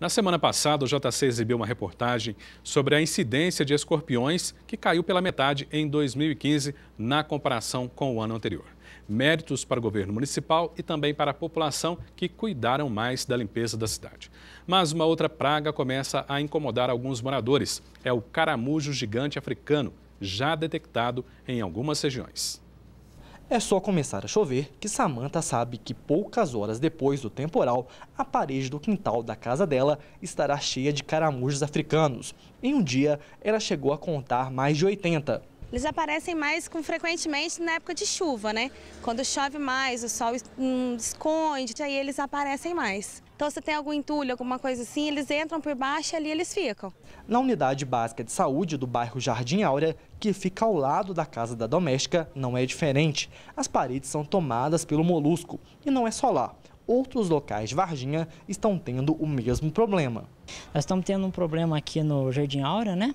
Na semana passada, o JC exibiu uma reportagem sobre a incidência de escorpiões que caiu pela metade em 2015 na comparação com o ano anterior. Méritos para o governo municipal e também para a população que cuidaram mais da limpeza da cidade. Mas uma outra praga começa a incomodar alguns moradores: é o caramujo gigante africano, já detectado em algumas regiões. É só começar a chover que Samantha sabe que poucas horas depois do temporal, a parede do quintal da casa dela estará cheia de caramujos africanos. Em um dia, ela chegou a contar mais de 80. Eles aparecem mais com, frequentemente na época de chuva, né? Quando chove mais, o sol hum, esconde, aí eles aparecem mais. Então, se tem algum entulho, alguma coisa assim, eles entram por baixo e ali eles ficam. Na unidade básica de saúde do bairro Jardim Áurea, que fica ao lado da casa da doméstica, não é diferente. As paredes são tomadas pelo molusco. E não é só lá. Outros locais de Varginha estão tendo o mesmo problema. Nós estamos tendo um problema aqui no Jardim Áurea, né?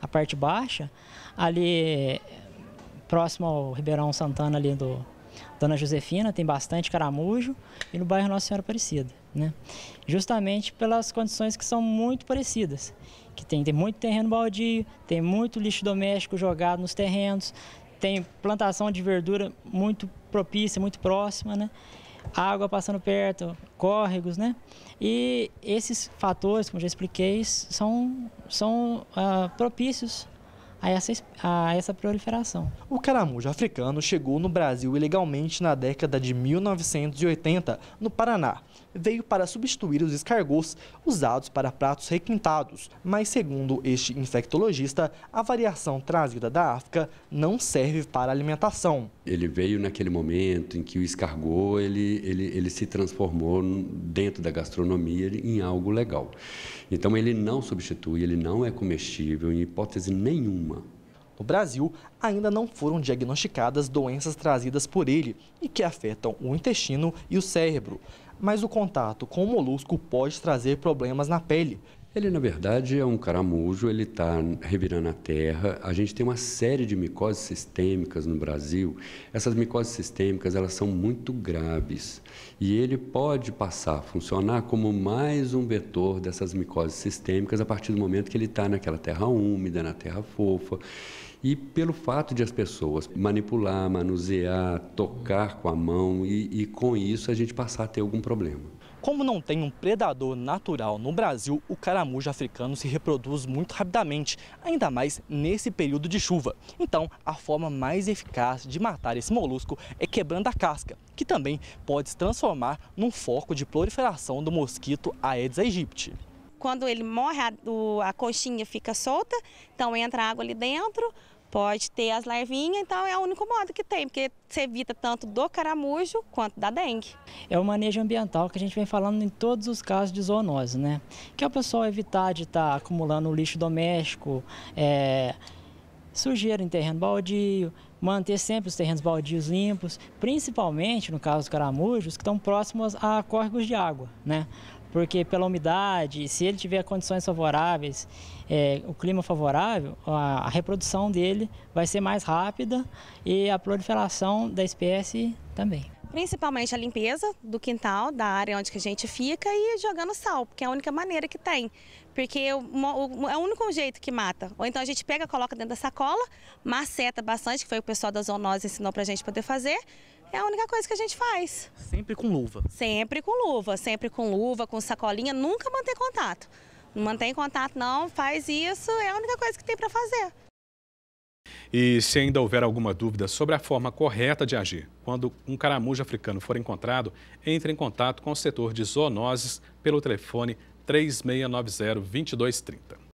a parte baixa, ali próximo ao Ribeirão Santana ali do Dona Josefina, tem bastante caramujo, e no bairro Nossa Senhora Aparecida, né? Justamente pelas condições que são muito parecidas, que tem, tem muito terreno baldio, tem muito lixo doméstico jogado nos terrenos, tem plantação de verdura muito propícia, muito próxima, né? água passando perto, córregos, né? E esses fatores, como já expliquei, são, são uh, propícios a essa, a essa proliferação. O caramujo africano chegou no Brasil ilegalmente na década de 1980, no Paraná veio para substituir os escargots usados para pratos requintados. Mas, segundo este infectologista, a variação trazida da África não serve para alimentação. Ele veio naquele momento em que o escargot ele, ele, ele se transformou dentro da gastronomia em algo legal. Então, ele não substitui, ele não é comestível em hipótese nenhuma. No Brasil, ainda não foram diagnosticadas doenças trazidas por ele e que afetam o intestino e o cérebro mas o contato com o molusco pode trazer problemas na pele. Ele, na verdade, é um caramujo, ele está revirando a terra. A gente tem uma série de micoses sistêmicas no Brasil. Essas micoses sistêmicas, elas são muito graves. E ele pode passar a funcionar como mais um vetor dessas micoses sistêmicas a partir do momento que ele está naquela terra úmida, na terra fofa e pelo fato de as pessoas manipular, manusear, tocar com a mão e, e com isso a gente passar a ter algum problema. Como não tem um predador natural no Brasil, o caramujo africano se reproduz muito rapidamente, ainda mais nesse período de chuva. Então, a forma mais eficaz de matar esse molusco é quebrando a casca, que também pode se transformar num foco de proliferação do mosquito Aedes aegypti quando ele morre, a, o, a coxinha fica solta, então entra água ali dentro, pode ter as larvinhas, então é o único modo que tem, porque se evita tanto do caramujo quanto da dengue. É o manejo ambiental que a gente vem falando em todos os casos de zoonose, né? Que é o pessoal evitar de estar tá acumulando lixo doméstico, é, sujeira em terreno baldio, manter sempre os terrenos baldios limpos, principalmente no caso dos caramujos, que estão próximos a córregos de água, né? porque pela umidade, se ele tiver condições favoráveis, é, o clima favorável, a, a, reprodução dele vai ser mais rápida e a proliferação da espécie também. Principalmente a limpeza do quintal, da área onde que a gente fica e jogando sal, porque é a única maneira que tem. Porque é o único jeito que mata. Ou então a gente pega, coloca dentro da sacola, maceta bastante, que foi o pessoal da zoonose ensinou para a gente poder fazer, é a única coisa que a gente faz. Sempre com luva? Sempre com luva, sempre com luva, com sacolinha, nunca manter contato. Não mantém contato não, faz isso, é a única coisa que tem para fazer. E se ainda houver alguma dúvida sobre a forma correta de agir, quando um caramujo africano for encontrado, entre em contato com o setor de zoonoses pelo telefone 3690 2230.